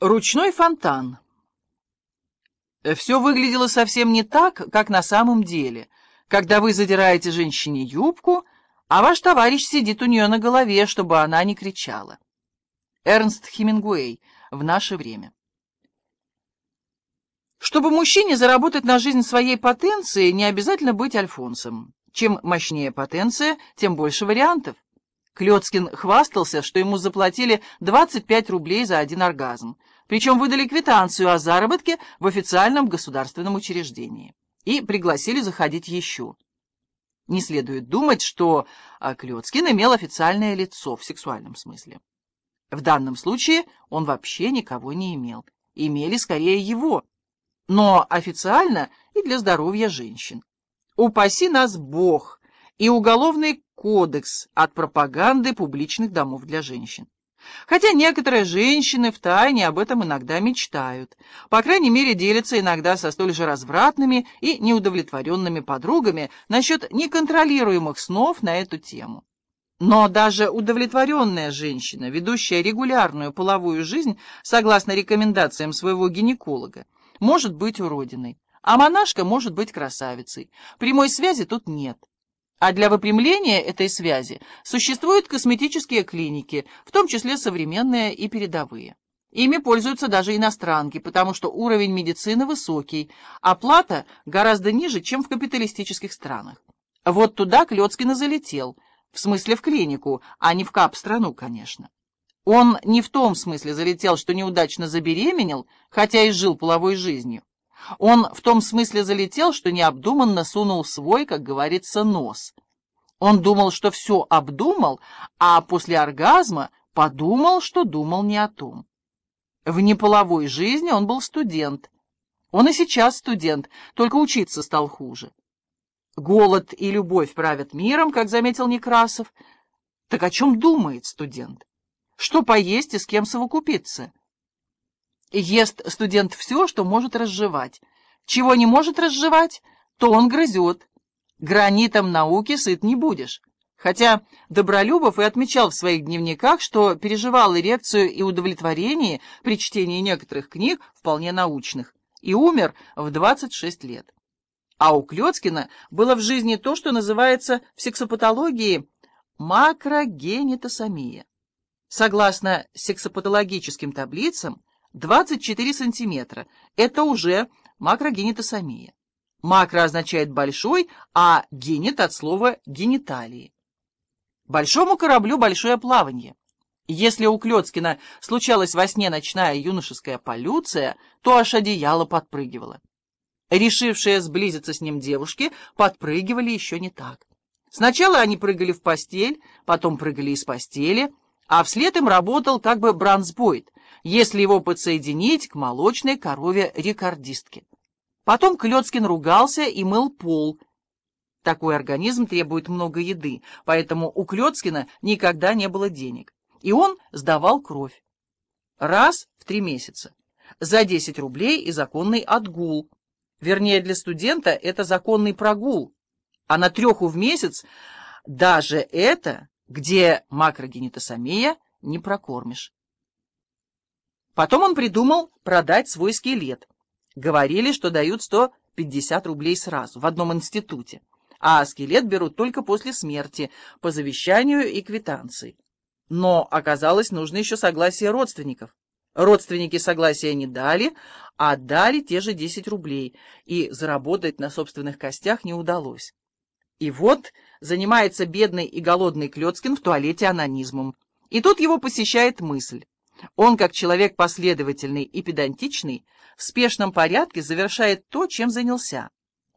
Ручной фонтан. Все выглядело совсем не так, как на самом деле, когда вы задираете женщине юбку, а ваш товарищ сидит у нее на голове, чтобы она не кричала. Эрнст Хемингуэй. В наше время. Чтобы мужчине заработать на жизнь своей потенции, не обязательно быть альфонсом. Чем мощнее потенция, тем больше вариантов. Клёцкин хвастался, что ему заплатили 25 рублей за один оргазм, причем выдали квитанцию о заработке в официальном государственном учреждении и пригласили заходить еще. Не следует думать, что а, Клёцкин имел официальное лицо в сексуальном смысле. В данном случае он вообще никого не имел, имели скорее его, но официально и для здоровья женщин. «Упаси нас Бог!» и Уголовный кодекс от пропаганды публичных домов для женщин. Хотя некоторые женщины втайне об этом иногда мечтают. По крайней мере, делятся иногда со столь же развратными и неудовлетворенными подругами насчет неконтролируемых снов на эту тему. Но даже удовлетворенная женщина, ведущая регулярную половую жизнь, согласно рекомендациям своего гинеколога, может быть уродиной, а монашка может быть красавицей. Прямой связи тут нет. А для выпрямления этой связи существуют косметические клиники, в том числе современные и передовые. Ими пользуются даже иностранки, потому что уровень медицины высокий, а плата гораздо ниже, чем в капиталистических странах. Вот туда Клёцкин и залетел, в смысле в клинику, а не в кап-страну, конечно. Он не в том смысле залетел, что неудачно забеременел, хотя и жил половой жизнью. Он в том смысле залетел, что необдуманно сунул свой, как говорится, нос. Он думал, что все обдумал, а после оргазма подумал, что думал не о том. В неполовой жизни он был студент. Он и сейчас студент, только учиться стал хуже. Голод и любовь правят миром, как заметил Некрасов. Так о чем думает студент? Что поесть и с кем совокупиться? Ест студент все, что может разжевать. Чего не может разжевать, то он грызет. Гранитом науки сыт не будешь. Хотя Добролюбов и отмечал в своих дневниках, что переживал эрекцию и удовлетворение при чтении некоторых книг, вполне научных, и умер в 26 лет. А у Клёцкина было в жизни то, что называется в сексопатологии макрогенитосомия. Согласно сексопатологическим таблицам, 24 сантиметра. Это уже макрогенитосомия. Макро означает «большой», а генит от слова «гениталии». Большому кораблю большое плавание. Если у Клёцкина случалась во сне ночная юношеская полюция, то аж одеяло подпрыгивало. Решившие сблизиться с ним девушки подпрыгивали еще не так. Сначала они прыгали в постель, потом прыгали из постели, а вслед им работал как бы бронзбойт — если его подсоединить к молочной корове-рекордистке. Потом Клёцкин ругался и мыл пол. Такой организм требует много еды, поэтому у Клёцкина никогда не было денег. И он сдавал кровь. Раз в три месяца. За 10 рублей и законный отгул. Вернее, для студента это законный прогул. А на треху в месяц даже это, где макрогенитосомия, не прокормишь. Потом он придумал продать свой скелет. Говорили, что дают 150 рублей сразу в одном институте, а скелет берут только после смерти, по завещанию и квитанции. Но оказалось, нужно еще согласие родственников. Родственники согласия не дали, а дали те же 10 рублей, и заработать на собственных костях не удалось. И вот занимается бедный и голодный Клёцкин в туалете анонизмом. И тут его посещает мысль. Он, как человек последовательный и педантичный, в спешном порядке завершает то, чем занялся,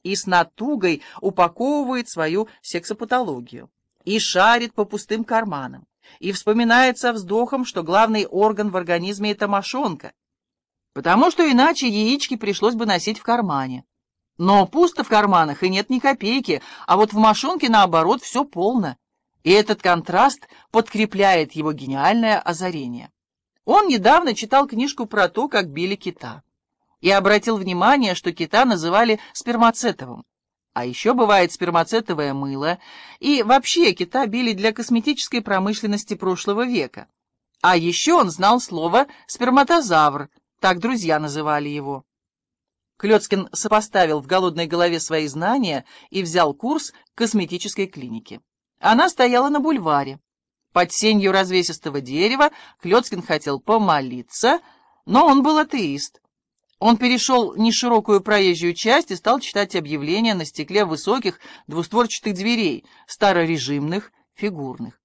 и с натугой упаковывает свою сексопатологию, и шарит по пустым карманам, и вспоминает со вздохом, что главный орган в организме — это мошонка, потому что иначе яички пришлось бы носить в кармане. Но пусто в карманах и нет ни копейки, а вот в мошонке, наоборот, все полно. И этот контраст подкрепляет его гениальное озарение. Он недавно читал книжку про то, как били кита, и обратил внимание, что кита называли спермацетовым. А еще бывает спермацетовое мыло, и вообще кита били для косметической промышленности прошлого века. А еще он знал слово «сперматозавр», так друзья называли его. Клёцкин сопоставил в голодной голове свои знания и взял курс косметической клиники. Она стояла на бульваре. Под сенью развесистого дерева Клёцкин хотел помолиться, но он был атеист. Он перешел неширокую проезжую часть и стал читать объявления на стекле высоких двустворчатых дверей, старорежимных, фигурных.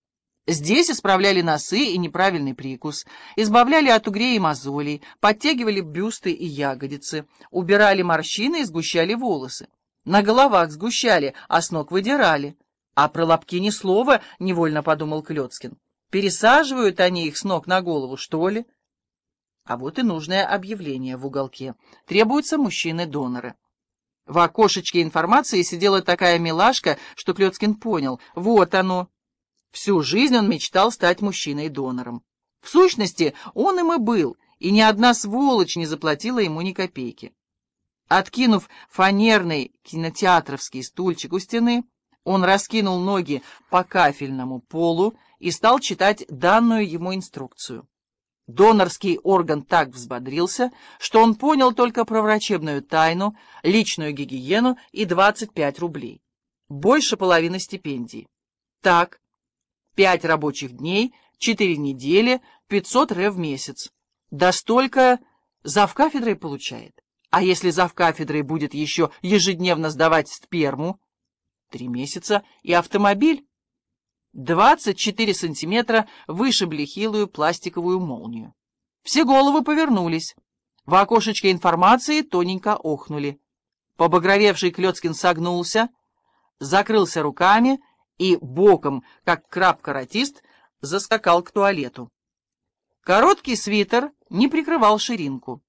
Здесь исправляли носы и неправильный прикус, избавляли от угрей и мозолей, подтягивали бюсты и ягодицы, убирали морщины и сгущали волосы. На головах сгущали, а с ног выдирали. А про лапки ни слова, — невольно подумал Клецкин. Пересаживают они их с ног на голову, что ли? А вот и нужное объявление в уголке. Требуются мужчины-доноры. В окошечке информации сидела такая милашка, что Клецкин понял. Вот оно. Всю жизнь он мечтал стать мужчиной-донором. В сущности, он им и был, и ни одна сволочь не заплатила ему ни копейки. Откинув фанерный кинотеатровский стульчик у стены, он раскинул ноги по кафельному полу и стал читать данную ему инструкцию. Донорский орган так взбодрился, что он понял только про врачебную тайну, личную гигиену и 25 рублей. Больше половины стипендии. Так, 5 рабочих дней, 4 недели, 500 рев в месяц. Да столько завкафедрой получает. А если завкафедрой будет еще ежедневно сдавать сперму, Три месяца и автомобиль. 24 сантиметра выше хилую пластиковую молнию. Все головы повернулись. В окошечке информации тоненько охнули. Побагровевший Клёцкин согнулся, закрылся руками и боком, как краб-каратист, заскакал к туалету. Короткий свитер не прикрывал ширинку.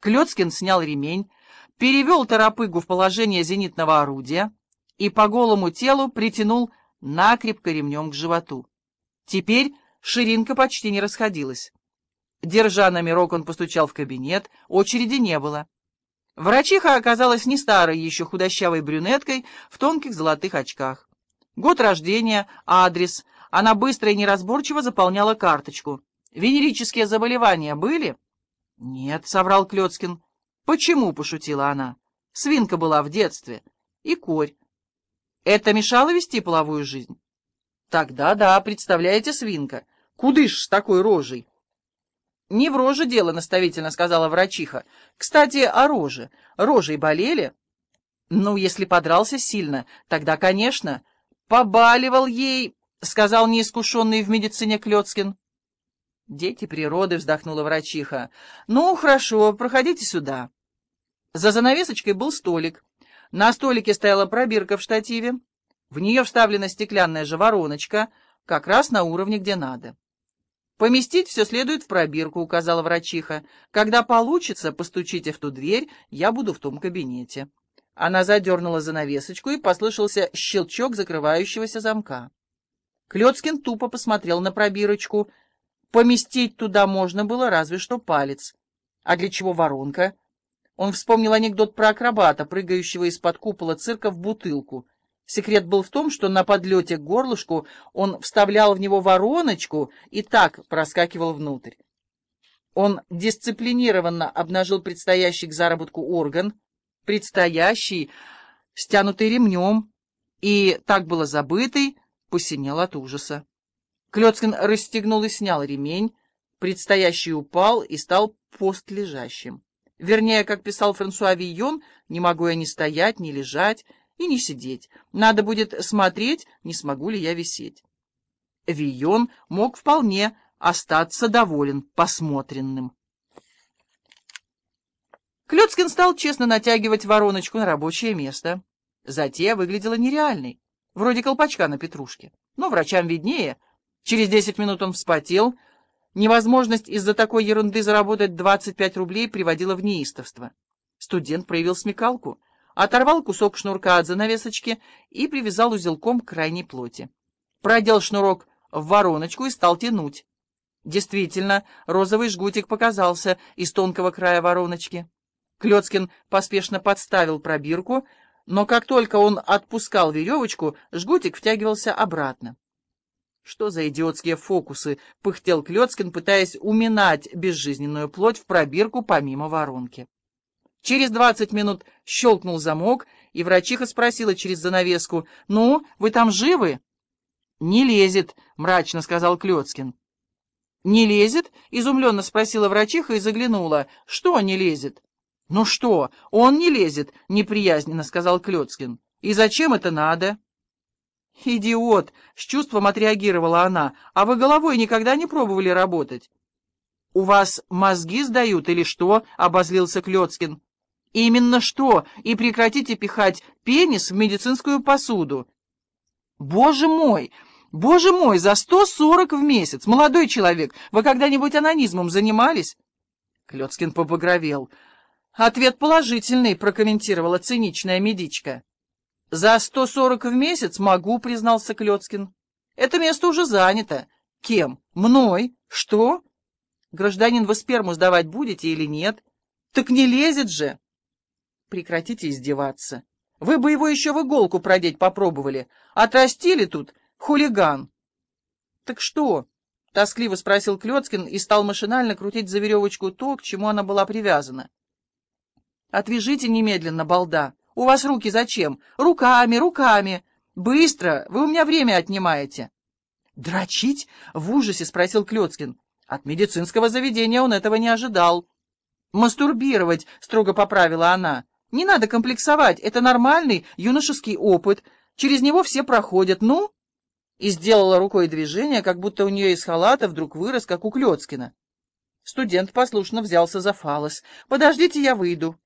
Клёцкин снял ремень, перевел торопыгу в положение зенитного орудия, и по голому телу притянул накрепко ремнем к животу. Теперь ширинка почти не расходилась. Держа номерок, он постучал в кабинет, очереди не было. Врачиха оказалась не старой, еще худощавой брюнеткой в тонких золотых очках. Год рождения, адрес. Она быстро и неразборчиво заполняла карточку. «Венерические заболевания были?» «Нет», — соврал Клёцкин. «Почему?» — пошутила она. «Свинка была в детстве. И корь. Это мешало вести половую жизнь? Тогда да, представляете, свинка. Кудыш с такой рожей? Не в роже дело, наставительно сказала врачиха. Кстати, о роже. Рожей болели? Ну, если подрался сильно, тогда, конечно. Побаливал ей, сказал неискушенный в медицине Клёцкин. Дети природы, вздохнула врачиха. Ну, хорошо, проходите сюда. За занавесочкой был столик. На столике стояла пробирка в штативе. В нее вставлена стеклянная же вороночка, как раз на уровне, где надо. «Поместить все следует в пробирку», — указала врачиха. «Когда получится, постучите в ту дверь, я буду в том кабинете». Она задернула занавесочку, и послышался щелчок закрывающегося замка. Клёцкин тупо посмотрел на пробирочку. Поместить туда можно было разве что палец. А для чего воронка? Он вспомнил анекдот про акробата, прыгающего из-под купола цирка в бутылку. Секрет был в том, что на подлете к горлышку он вставлял в него вороночку и так проскакивал внутрь. Он дисциплинированно обнажил предстоящий к заработку орган, предстоящий, стянутый ремнем, и так было забытый, посинел от ужаса. Клёцкин расстегнул и снял ремень, предстоящий упал и стал постлежащим. Вернее, как писал Франсуа Вийон, не могу я ни стоять, ни лежать и ни сидеть. Надо будет смотреть, не смогу ли я висеть. Вийон мог вполне остаться доволен посмотренным. Клёцкин стал честно натягивать вороночку на рабочее место. Затея выглядела нереальной, вроде колпачка на петрушке. Но врачам виднее. Через десять минут он вспотел — Невозможность из-за такой ерунды заработать 25 рублей приводила в неистовство. Студент проявил смекалку, оторвал кусок шнурка от занавесочки и привязал узелком к крайней плоти. Продел шнурок в вороночку и стал тянуть. Действительно, розовый жгутик показался из тонкого края вороночки. Клёцкин поспешно подставил пробирку, но как только он отпускал веревочку, жгутик втягивался обратно. Что за идиотские фокусы? — пыхтел Клёцкин, пытаясь уминать безжизненную плоть в пробирку помимо воронки. Через двадцать минут щелкнул замок, и врачиха спросила через занавеску, «Ну, вы там живы?» «Не лезет», — мрачно сказал Клёцкин. «Не лезет?» — изумленно спросила врачиха и заглянула. «Что не лезет?» «Ну что, он не лезет», — неприязненно сказал Клёцкин. «И зачем это надо?» «Идиот!» — с чувством отреагировала она. «А вы головой никогда не пробовали работать?» «У вас мозги сдают или что?» — обозлился Клёцкин. «Именно что! И прекратите пихать пенис в медицинскую посуду!» «Боже мой! Боже мой! За сто сорок в месяц! Молодой человек, вы когда-нибудь анонизмом занимались?» Клёцкин побагровел. «Ответ положительный», — прокомментировала циничная медичка. «За сто сорок в месяц могу», — признался Клёцкин. «Это место уже занято. Кем? Мной? Что? Гражданин, вы сперму сдавать будете или нет? Так не лезет же!» «Прекратите издеваться. Вы бы его еще в иголку продеть попробовали. Отрастили тут хулиган». «Так что?» — тоскливо спросил Клёцкин и стал машинально крутить за веревочку то, к чему она была привязана. «Отвяжите немедленно, балда!» У вас руки зачем? Руками, руками. Быстро, вы у меня время отнимаете. Дрочить? В ужасе спросил Клёцкин. От медицинского заведения он этого не ожидал. Мастурбировать, строго поправила она. Не надо комплексовать, это нормальный юношеский опыт. Через него все проходят, ну? И сделала рукой движение, как будто у нее из халата вдруг вырос, как у Клёцкина. Студент послушно взялся за фалос. «Подождите, я выйду».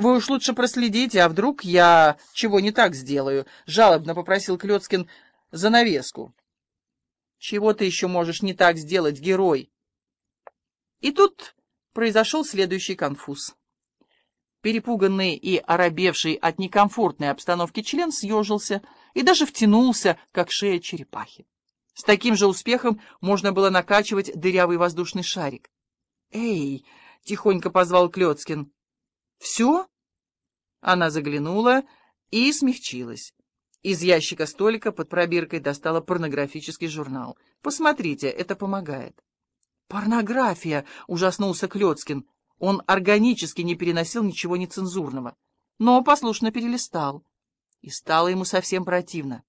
«Вы уж лучше проследите, а вдруг я чего не так сделаю?» — жалобно попросил Клёцкин занавеску. «Чего ты еще можешь не так сделать, герой?» И тут произошел следующий конфуз. Перепуганный и оробевший от некомфортной обстановки член съежился и даже втянулся, как шея черепахи. С таким же успехом можно было накачивать дырявый воздушный шарик. «Эй!» — тихонько позвал Клёцкин. «Все?» Она заглянула и смягчилась. Из ящика столика под пробиркой достала порнографический журнал. «Посмотрите, это помогает». «Порнография!» — ужаснулся Клёцкин. Он органически не переносил ничего нецензурного, но послушно перелистал. И стало ему совсем противно.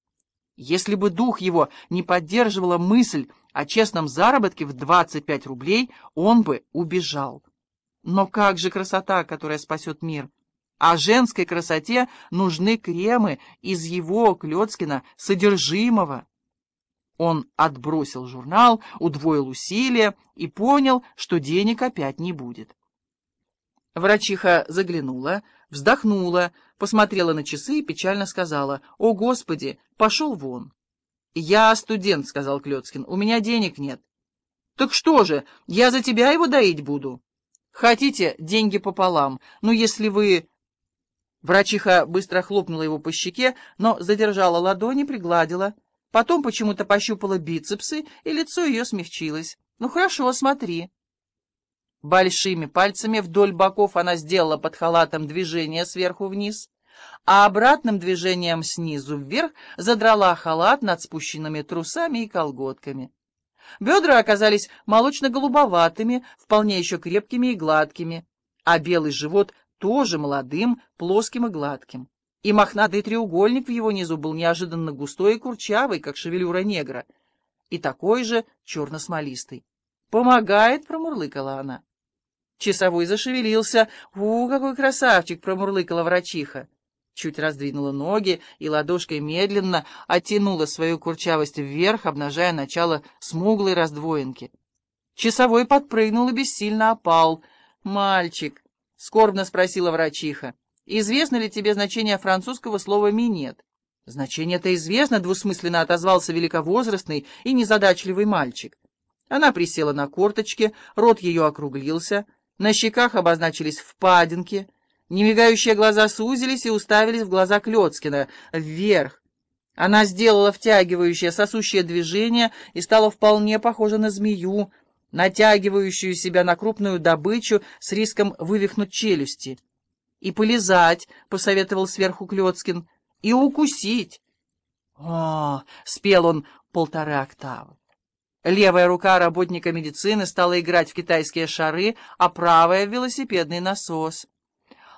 Если бы дух его не поддерживала мысль о честном заработке в 25 рублей, он бы убежал. Но как же красота, которая спасет мир! а женской красоте нужны кремы из его, Клёцкина, содержимого. Он отбросил журнал, удвоил усилия и понял, что денег опять не будет. Врачиха заглянула, вздохнула, посмотрела на часы и печально сказала, «О, Господи, пошел вон!» «Я студент», — сказал Клёцкин, — «у меня денег нет». «Так что же, я за тебя его доить буду?» «Хотите, деньги пополам, но ну, если вы...» Врачиха быстро хлопнула его по щеке, но задержала ладони, пригладила. Потом почему-то пощупала бицепсы, и лицо ее смягчилось. «Ну хорошо, смотри». Большими пальцами вдоль боков она сделала под халатом движение сверху вниз, а обратным движением снизу вверх задрала халат над спущенными трусами и колготками. Бедра оказались молочно-голубоватыми, вполне еще крепкими и гладкими, а белый живот тоже молодым, плоским и гладким. И мохнатый треугольник в его низу был неожиданно густой и курчавый, как шевелюра негра, и такой же черно-смолистый. «Помогает!» — промурлыкала она. Часовой зашевелился. «У, какой красавчик!» — промурлыкала врачиха. Чуть раздвинула ноги и ладошкой медленно оттянула свою курчавость вверх, обнажая начало смуглой раздвоенки. Часовой подпрыгнул и бессильно опал. «Мальчик!» Скорбно спросила врачиха. «Известно ли тебе значение французского слова «минет»?» «Значение-то известно», — двусмысленно отозвался великовозрастный и незадачливый мальчик. Она присела на корточки, рот ее округлился, на щеках обозначились впадинки, немигающие глаза сузились и уставились в глаза Клёцкина, вверх. Она сделала втягивающее сосущее движение и стала вполне похожа на змею, натягивающую себя на крупную добычу с риском вывихнуть челюсти. «И полезать», — посоветовал сверху Клёцкин, — «и укусить». «О!» «А, — спел он полторы октавы. Левая рука работника медицины стала играть в китайские шары, а правая — в велосипедный насос.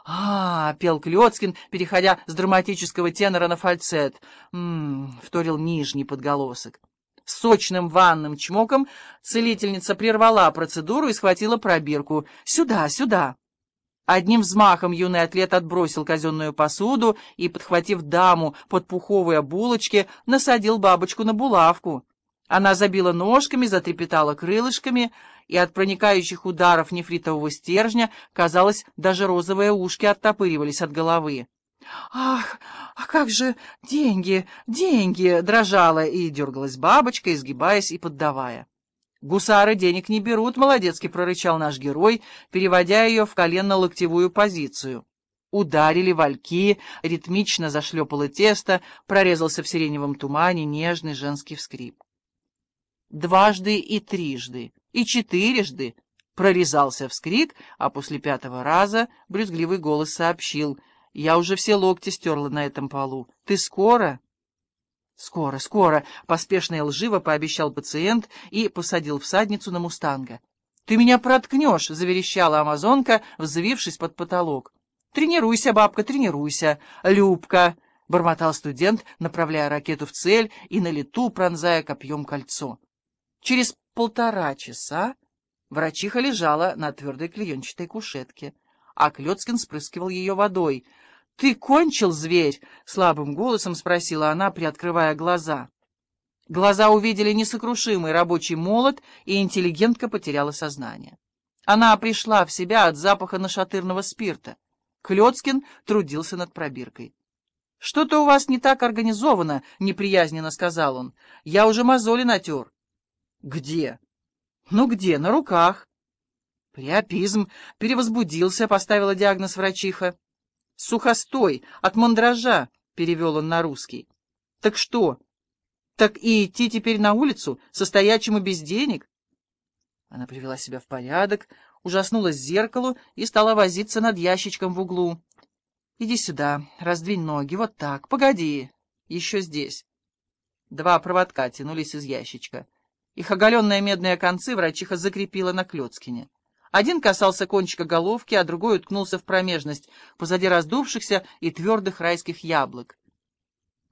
«А, — пел Клёцкин, переходя с драматического тенора на фальцет, «М-м», — вторил нижний подголосок сочным ванным чмоком целительница прервала процедуру и схватила пробирку. «Сюда, сюда!» Одним взмахом юный атлет отбросил казенную посуду и, подхватив даму под пуховые булочки, насадил бабочку на булавку. Она забила ножками, затрепетала крылышками, и от проникающих ударов нефритового стержня, казалось, даже розовые ушки оттопыривались от головы. «Ах, а как же деньги, деньги!» — дрожала и дергалась бабочка, изгибаясь и поддавая. «Гусары денег не берут», — молодецкий прорычал наш герой, переводя ее в коленно-локтевую позицию. Ударили вальки, ритмично зашлепало тесто, прорезался в сиреневом тумане нежный женский вскрип. Дважды и трижды, и четырежды прорезался вскрик, а после пятого раза брюзгливый голос сообщил — я уже все локти стерла на этом полу. Ты скоро? Скоро, скоро, поспешно и лживо пообещал пациент и посадил всадницу на мустанга. Ты меня проткнешь, заверещала амазонка, взвившись под потолок. Тренируйся, бабка, тренируйся, Любка, бормотал студент, направляя ракету в цель и на лету пронзая копьем кольцо. Через полтора часа врачиха лежала на твердой клеенчатой кушетке а Клёцкин спрыскивал ее водой — «Ты кончил, зверь?» — слабым голосом спросила она, приоткрывая глаза. Глаза увидели несокрушимый рабочий молот, и интеллигентка потеряла сознание. Она пришла в себя от запаха нашатырного спирта. Клёцкин трудился над пробиркой. «Что-то у вас не так организовано», — неприязненно сказал он. «Я уже мозоли натер». «Где?» «Ну где? На руках». Приопизм перевозбудился, поставила диагноз врачиха сухостой, от мандража, — перевел он на русский. Так что? Так и идти теперь на улицу, состоячему без денег? Она привела себя в порядок, ужаснулась зеркалу и стала возиться над ящичком в углу. «Иди сюда, раздвинь ноги, вот так, погоди, еще здесь». Два проводка тянулись из ящичка. Их оголенные медные концы врачиха закрепила на Клёцкине. Один касался кончика головки, а другой уткнулся в промежность, позади раздувшихся и твердых райских яблок.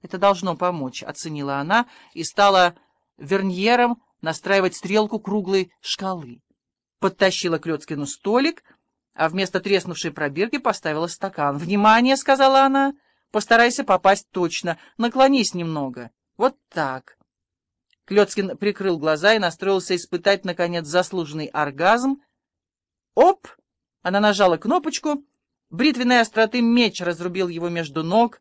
«Это должно помочь», — оценила она и стала верньером настраивать стрелку круглой шкалы. Подтащила к столик, а вместо треснувшей пробирки поставила стакан. «Внимание!» — сказала она. «Постарайся попасть точно. Наклонись немного. Вот так». Клёцкин прикрыл глаза и настроился испытать, наконец, заслуженный оргазм — Оп! Она нажала кнопочку. Бритвенной остроты меч разрубил его между ног.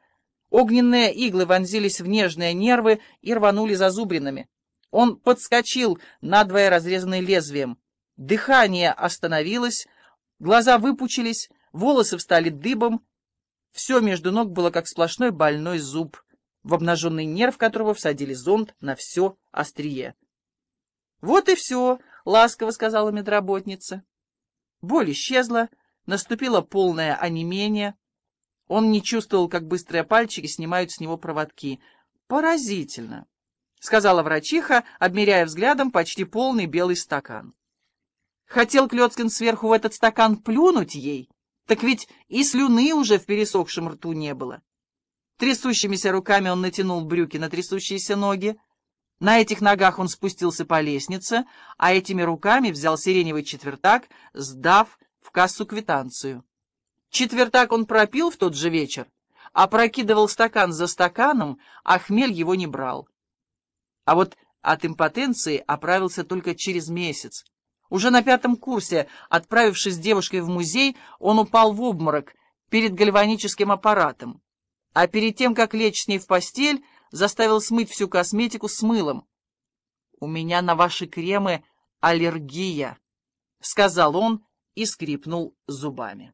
Огненные иглы вонзились в нежные нервы и рванули зазубринами. Он подскочил, надвое разрезанный лезвием. Дыхание остановилось, глаза выпучились, волосы встали дыбом. Все между ног было как сплошной больной зуб, в обнаженный нерв которого всадили зонт на все острие. «Вот и все», — ласково сказала медработница. Боль исчезла, наступило полное онемение. Он не чувствовал, как быстрые пальчики снимают с него проводки. «Поразительно!» — сказала врачиха, обмеряя взглядом почти полный белый стакан. Хотел Клёцкин сверху в этот стакан плюнуть ей, так ведь и слюны уже в пересохшем рту не было. Трясущимися руками он натянул брюки на трясущиеся ноги, на этих ногах он спустился по лестнице, а этими руками взял сиреневый четвертак, сдав в кассу квитанцию. Четвертак он пропил в тот же вечер, опрокидывал стакан за стаканом, а хмель его не брал. А вот от импотенции оправился только через месяц. Уже на пятом курсе, отправившись с девушкой в музей, он упал в обморок перед гальваническим аппаратом. А перед тем, как лечь с ней в постель, заставил смыть всю косметику с мылом. «У меня на ваши кремы аллергия», — сказал он и скрипнул зубами.